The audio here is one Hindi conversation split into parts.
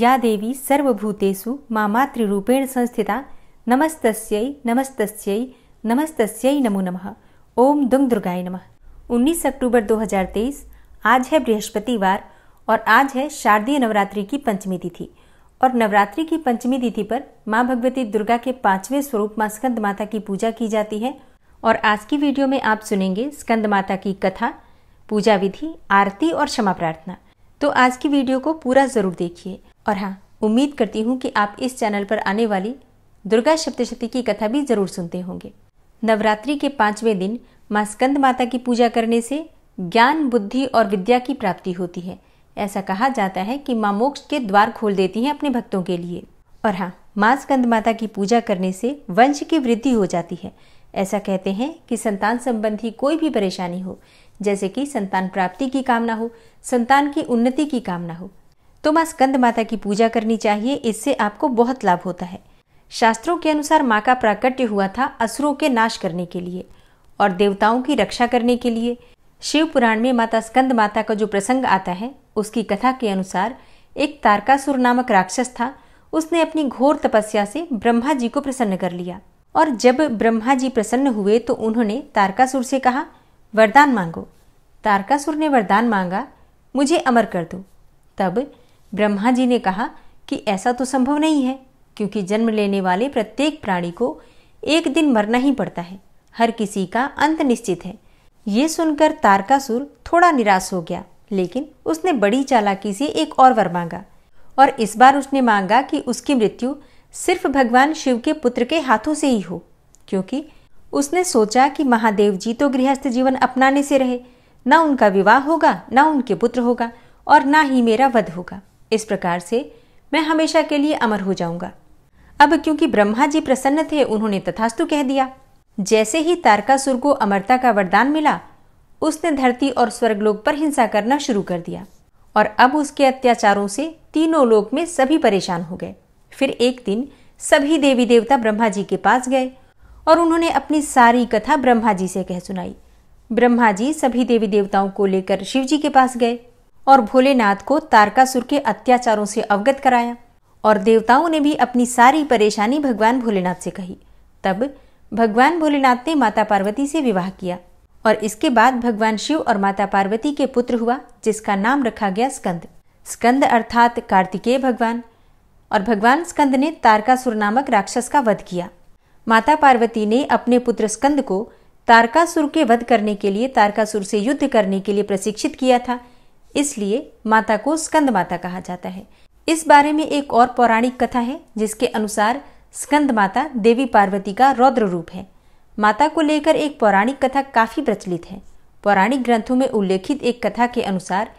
या देवी सर्वभूतेषु मामातृरूपेण संस्थिता नमस्तस्यै नमस्तस्यै नमस्तस्यै नमो नमः ओम दुंग दुर्गाय नमः 19 अक्टूबर 2023 आज है बृहस्पतिवार और आज है शारदीय नवरात्रि की पंचमी तिथि और नवरात्रि की पंचमी तिथि पर माँ भगवती दुर्गा के पांचवें स्वरूप माँ स्कंद माता की पूजा की जाती है और आज की वीडियो में आप सुनेंगे स्कंद माता की कथा पूजा विधि आरती और क्षमा प्रार्थना तो आज की वीडियो को पूरा ज़रूर देखिए और हाँ उम्मीद करती हूँ कि आप इस चैनल पर आने वाली दुर्गा सप्तशती की कथा भी जरूर सुनते होंगे नवरात्रि के पांचवें दिन माँ स्कंद माता की पूजा करने से ज्ञान बुद्धि और विद्या की प्राप्ति होती है ऐसा कहा जाता है कि माँ मोक्ष के द्वार खोल देती हैं अपने भक्तों के लिए और हाँ माँ स्कंद माता की पूजा करने से वंश की वृद्धि हो जाती है ऐसा कहते हैं कि संतान संबंधी कोई भी परेशानी हो जैसे कि संतान प्राप्ति की कामना हो संतान की उन्नति की कामना हो तो माँ स्कंद माता की पूजा करनी चाहिए इससे आपको बहुत लाभ होता है शास्त्रों के अनुसार माँ का प्राकट्य हुआ था असुरों के नाश करने के लिए और देवताओं की रक्षा करने के लिए शिव पुराण में माता स्कंद माता का जो प्रसंग आता है उसकी कथा के अनुसार एक तारकासुर नामक राक्षस था उसने अपनी घोर तपस्या से ब्रह्मा जी को प्रसन्न कर लिया और जब ब्रह्मा जी प्रसन्न हुए तो उन्होंने तारकासुर से कहा वरदान मांगो तारकासुर ने वरदान मांगा मुझे अमर कर दो तब ब्रह्मा जी ने कहा कि ऐसा तो संभव नहीं है क्योंकि जन्म लेने वाले प्रत्येक प्राणी को एक दिन मरना ही पड़ता है हर किसी का अंत निश्चित है ये सुनकर तारकासुर थोड़ा निराश हो गया लेकिन उसने बड़ी चालाकी से एक और वर मांगा और इस बार उसने मांगा कि उसकी मृत्यु सिर्फ भगवान शिव के पुत्र के हाथों से ही हो क्योंकि उसने सोचा कि महादेव जी तो गृहस्थ जीवन अपनाने से रहे ना उनका विवाह होगा ना उनके पुत्र होगा और ना ही मेरा वध होगा इस प्रकार से मैं हमेशा के लिए अमर हो जाऊंगा अब क्योंकि ब्रह्मा जी प्रसन्न थे उन्होंने तथास्तु कह दिया जैसे ही तारकासुर को अमरता का वरदान मिला उसने धरती और स्वर्गलोक पर हिंसा करना शुरू कर दिया और अब उसके अत्याचारों से तीनों लोक में सभी परेशान हो गए फिर एक दिन सभी देवी देवता ब्रह्मा जी के पास गए और उन्होंने अपनी सारी कथा ब्रह्मा जी से कह सुनाई ब्रह्मा जी सभी देवी देवताओं को लेकर शिव जी के पास गए और भोलेनाथ को तारकासुर के अत्याचारों से अवगत कराया और देवताओं ने भी अपनी सारी परेशानी भगवान भोलेनाथ से कही तब भगवान भोलेनाथ ने माता पार्वती से विवाह किया और इसके बाद भगवान शिव और माता पार्वती के पुत्र हुआ जिसका नाम रखा गया स्कंद स्कंद अर्थात कार्तिकेय भगवान और भगवान स्कंद ने तारकासुर नामक राक्षस का वध किया माता पार्वती ने अपने पुत्र स्कंद को तारकासुर के वध करने के लिए तारकासुर से युद्ध करने के लिए प्रशिक्षित किया था इसलिए माता को स्कंद माता कहा जाता है इस बारे में एक और पौराणिक कथा है जिसके अनुसार स्कंद माता देवी पार्वती का रौद्र रूप है माता को लेकर एक पौराणिक कथा काफ़ी प्रचलित है पौराणिक ग्रंथों में उल्लेखित एक कथा के अनुसार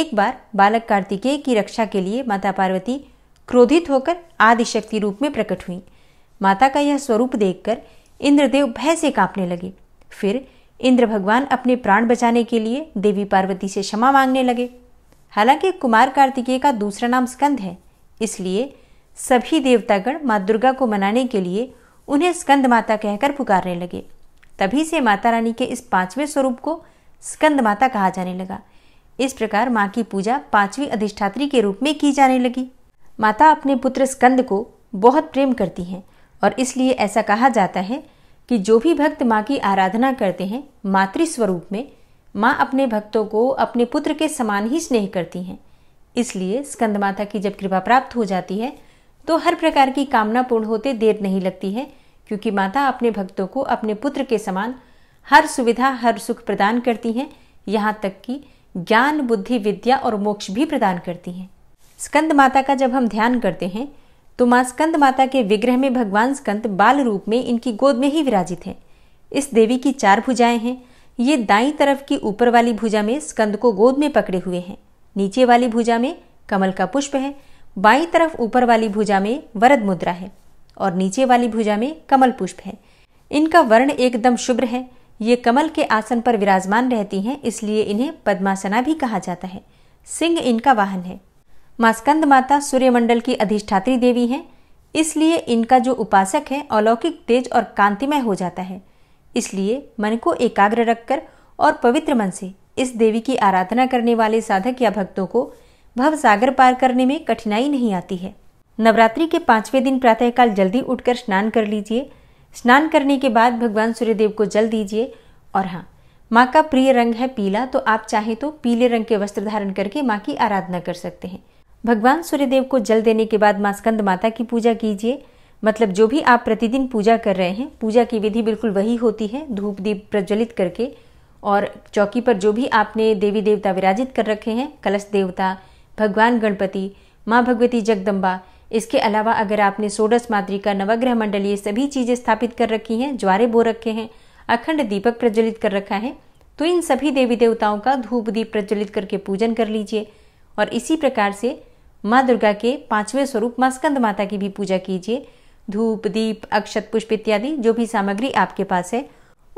एक बार बालक कार्तिकेय की रक्षा के लिए माता पार्वती क्रोधित होकर आदिशक्ति रूप में प्रकट हुई माता का यह स्वरूप देखकर इंद्रदेव भय से कांपने लगे फिर इंद्र भगवान अपने प्राण बचाने के लिए देवी पार्वती से क्षमा मांगने लगे हालांकि कुमार कार्तिकेय का दूसरा नाम स्कंद है इसलिए सभी देवतागण माँ दुर्गा को मनाने के लिए उन्हें स्कंद माता कहकर पुकारने लगे तभी से माता रानी के इस पांचवें स्वरूप को स्कंद माता कहा जाने लगा इस प्रकार माँ की पूजा पांचवी अधिष्ठात्री के रूप में की जाने लगी माता अपने पुत्र स्कंद को बहुत प्रेम करती हैं और इसलिए ऐसा कहा जाता है कि जो भी भक्त माँ की आराधना करते हैं मातृस्वरूप में माँ अपने भक्तों को अपने पुत्र के समान ही स्नेह करती हैं इसलिए स्कंद माता की जब कृपा प्राप्त हो जाती है तो हर प्रकार की कामना पूर्ण होते देर नहीं लगती है क्योंकि माता अपने भक्तों को अपने पुत्र के समान हर सुविधा हर सुख प्रदान करती हैं यहाँ तक कि ज्ञान बुद्धि विद्या और मोक्ष भी प्रदान करती हैं स्कंद माता का जब हम ध्यान करते हैं तो माँ स्कंद माता के विग्रह में भगवान स्कंद बाल रूप में इनकी गोद में ही विराजित हैं इस देवी की चार भुजाएं हैं ये दाई तरफ की ऊपर वाली भुजा में स्कंद को गोद में पकड़े हुए हैं नीचे वाली भुजा में कमल का पुष्प है बाई तरफ ऊपर वाली भुजा में वरद मुद्रा है और नीचे वाली भुजा में कमल पुष्प है इनका वर्ण एकदम शुभ्र है ये कमल के आसन पर विराजमान रहती हैं इसलिए इन्हें पद्मासना भी कहा जाता है सिंह इनका वाहन है माँ स्कंद माता सूर्यमंडल की अधिष्ठात्री देवी हैं इसलिए इनका जो उपासक है अलौकिक तेज और कांतिमय हो जाता है इसलिए मन को एकाग्र रखकर और पवित्र मन से इस देवी की आराधना करने वाले साधक या भक्तों को भव सागर पार करने में कठिनाई नहीं आती है नवरात्रि के पांचवें दिन प्रातःकाल जल्दी उठकर स्नान कर लीजिए स्नान करने के बाद भगवान सूर्यदेव को जल दीजिए और हाँ माँ का प्रिय रंग है पीला तो आप चाहें तो पीले रंग के वस्त्र धारण करके माँ की आराधना कर सकते हैं भगवान सूर्यदेव को जल देने के बाद माँ स्कंद माता की पूजा कीजिए मतलब जो भी आप प्रतिदिन पूजा कर रहे हैं पूजा की विधि बिल्कुल वही होती है धूप दीप प्रज्वलित करके और चौकी पर जो भी आपने देवी देवता विराजित कर रखे हैं कलश देवता भगवान गणपति माँ भगवती जगदम्बा इसके अलावा अगर आपने सोडस मातृका नवग्रह मंडलीय ये सभी चीज़ें स्थापित कर रखी हैं ज्वारे बो रखे हैं अखंड दीपक प्रज्वलित कर रखा है तो इन सभी देवी देवताओं का धूप दीप प्रज्वलित करके पूजन कर लीजिए और इसी प्रकार से माँ दुर्गा के पांचवें स्वरूप माँ स्कंद माता की भी पूजा कीजिए धूप दीप अक्षत पुष्प इत्यादि जो भी सामग्री आपके पास है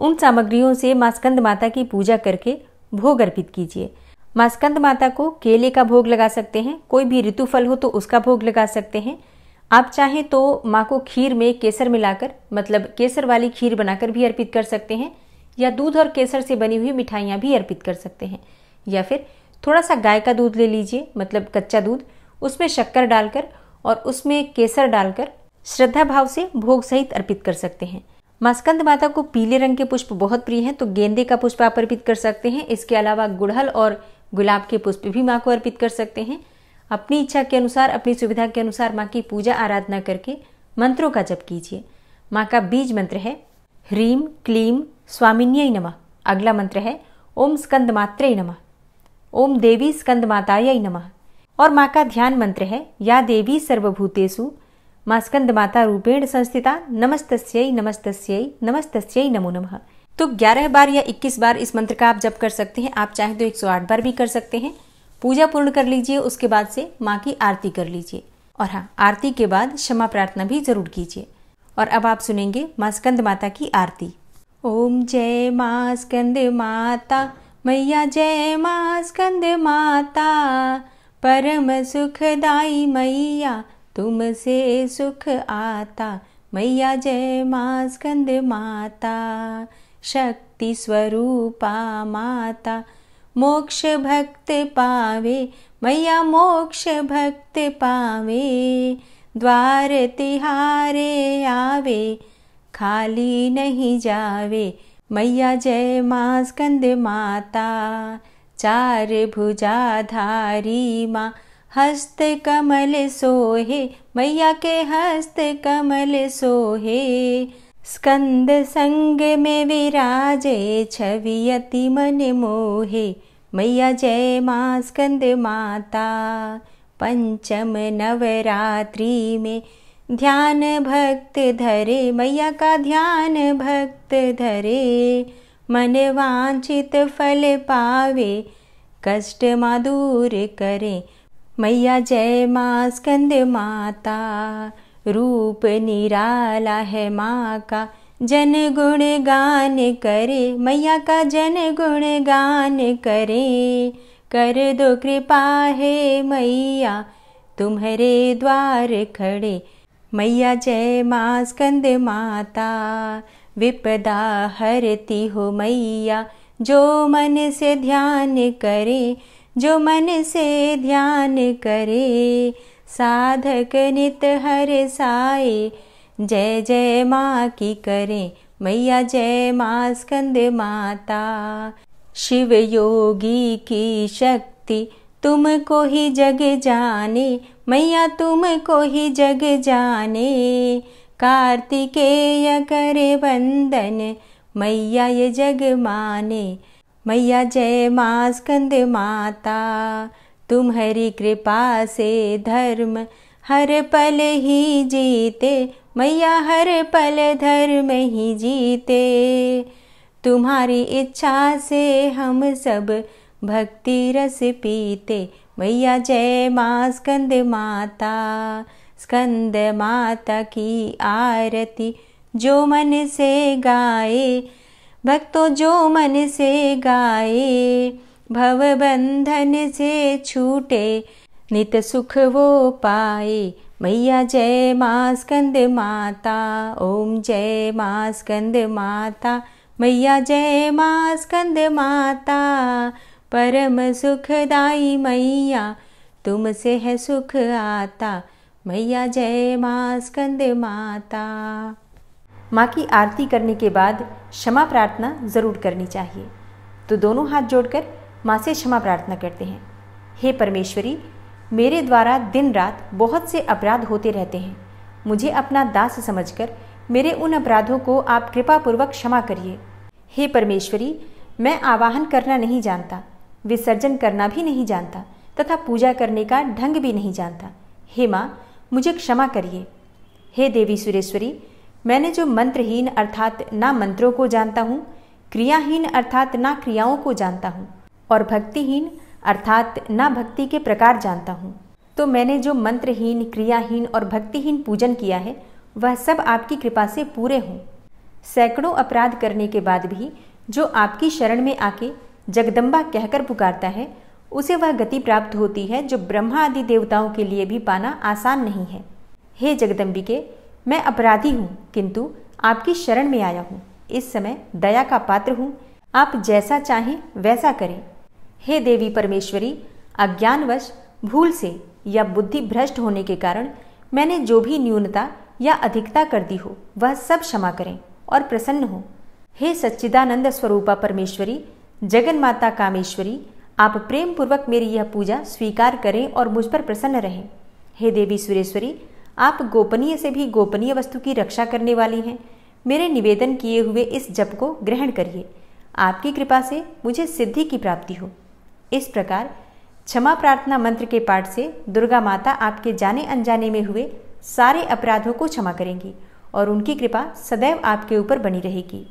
उन सामग्रियों से माँ स्कंद माता की पूजा करके भोग अर्पित कीजिए माँ स्कंद माता को केले का भोग लगा सकते हैं कोई भी ऋतु फल हो तो उसका भोग लगा सकते हैं आप चाहें तो माँ को खीर में केसर मिलाकर मतलब केसर वाली खीर बनाकर भी अर्पित कर सकते हैं या दूध और केसर से बनी हुई मिठाइयाँ भी अर्पित कर सकते हैं या फिर थोड़ा सा गाय का दूध ले लीजिए मतलब कच्चा दूध उसमें शक्कर डालकर और उसमें केसर डालकर श्रद्धा भाव से भोग सहित अर्पित कर सकते हैं मास्कंद माता को पीले रंग के पुष्प बहुत प्रिय हैं तो गेंदे का पुष्प आप अर्पित कर सकते हैं इसके अलावा गुड़हल और गुलाब के पुष्प भी माँ को अर्पित कर सकते हैं अपनी इच्छा के अनुसार अपनी सुविधा के अनुसार माँ की पूजा आराधना करके मंत्रों का जप कीजिए माँ का बीज मंत्र है ह्रीम क्लीम स्वामिन्य नम अगला मंत्र है ओम स्कंद मात्र नम ओम देवी स्कंद माताय नमः और माँ का ध्यान मंत्र है या देवी सर्वभूतेषु माँ स्कंद माता रूपेण संस्थिता नमस्त नमस्त नमस्त नमो नम तो 11 बार या 21 बार इस मंत्र का आप जप कर सकते हैं आप चाहे तो 108 बार भी कर सकते हैं पूजा पूर्ण कर लीजिए उसके बाद से माँ की आरती कर लीजिए और हाँ आरती के बाद क्षमा प्रार्थना भी जरूर कीजिए और अब आप सुनेंगे माँ स्कंद माता की आरती ओम जय माँ स्कंद माता मैया जय माँ स्कंद माता परम सुखदाई मैया तुमसे सुख आता मैया जय मा स्कंद माता शक्ति स्वरूपा माता मोक्ष भक्त पावे मैया मोक्ष भक्त पावे द्वार तिहारे आवे खाली नहीं जावे मैया जय मा स्कंद माता चार भुजाधारी माँ हस्त कमल सोहे मैया के हस्त कमल सोहे स्कंद संग में विराजे छवि अति मन मोहे मैया जय माँ स्कंद माता पंचम नवरात्रि में ध्यान भक्त धरे मैया का ध्यान भक्त धरे मन फल पावे कष्ट मधुर दूर करे मैया जय माँ स्कंद माता रूप निराला है मा का जन गुण गान करे मैया का जन गुण गान करे कर दो कृपा हे मैया तुम्हारे द्वार खड़े मैया जय माँ स्कंद माता विपदा हरती हो मैया जो मन से ध्यान करे जो मन से ध्यान करे साधक नित हर साए जय जय माँ की करे मैया जय माँ स्कंद माता शिव योगी की शक्ति तुम को ही जग जाने मैया तुम को ही जग जाने कार्तिकेय करे वंदन मैया ये जग माने मैया जय माँ स्कंद माता तुम्हारी कृपा से धर्म हर पल ही जीते मैया हर पल धर्म ही जीते तुम्हारी इच्छा से हम सब भक्ति रस पीते मैया जय माँ स्कंद माता स्कंद माता की आरती जो मन से गाए भक्तों जो मन से गाए भव बंधन से छूटे नित सुख वो पाए मैया जय माँ स्कंद माता ओम जय माँ स्कंद माता मैया जय माँ स्कंद माता परम सुखदाई मैया तुमसे है सुख आता मैया जय माँ स्कंद माता माँ की आरती करने के बाद क्षमा प्रार्थना ज़रूर करनी चाहिए तो दोनों हाथ जोड़कर माँ से क्षमा प्रार्थना करते हैं हे परमेश्वरी मेरे द्वारा दिन रात बहुत से अपराध होते रहते हैं मुझे अपना दास समझकर मेरे उन अपराधों को आप कृपा पूर्वक क्षमा करिए हे परमेश्वरी मैं आवाहन करना नहीं जानता विसर्जन करना भी नहीं जानता तथा पूजा करने का ढंग भी नहीं जानता हे माँ मुझे क्षमा करिए हे देवी सुरेश्वरी मैंने जो मंत्रहीन अर्थात ना मंत्रों को जानता हूँ क्रियाहीन अर्थात ना क्रियाओं को जानता हूँ और भक्तिहीन अर्थात ना भक्ति के प्रकार जानता हूँ तो मैंने जो मंत्रहीन क्रियाहीन और भक्तिहीन पूजन किया है वह सब आपकी कृपा से पूरे हों सैकड़ों अपराध करने के बाद भी जो आपकी शरण में आके जगदम्बा कहकर पुकारता है उसे वह गति प्राप्त होती है जो ब्रह्मा आदि देवताओं के लिए भी पाना आसान नहीं है हे जगदम्बिके मैं अपराधी हूँ किंतु आपकी शरण में आया हूँ इस समय दया का पात्र हूँ आप जैसा चाहें वैसा करें हे देवी परमेश्वरी अज्ञानवश भूल से या बुद्धि भ्रष्ट होने के कारण मैंने जो भी न्यूनता या अधिकता कर दी हो वह सब क्षमा करें और प्रसन्न हो हे सच्चिदानंद स्वरूपा परमेश्वरी जगन माता कामेश्वरी आप प्रेम पूर्वक मेरी यह पूजा स्वीकार करें और मुझ पर प्रसन्न रहें हे देवी सुरेश्वरी आप गोपनीय से भी गोपनीय वस्तु की रक्षा करने वाली हैं मेरे निवेदन किए हुए इस जप को ग्रहण करिए आपकी कृपा से मुझे सिद्धि की प्राप्ति हो इस प्रकार क्षमा प्रार्थना मंत्र के पाठ से दुर्गा माता आपके जाने अनजाने में हुए सारे अपराधों को क्षमा करेंगी और उनकी कृपा सदैव आपके ऊपर बनी रहेगी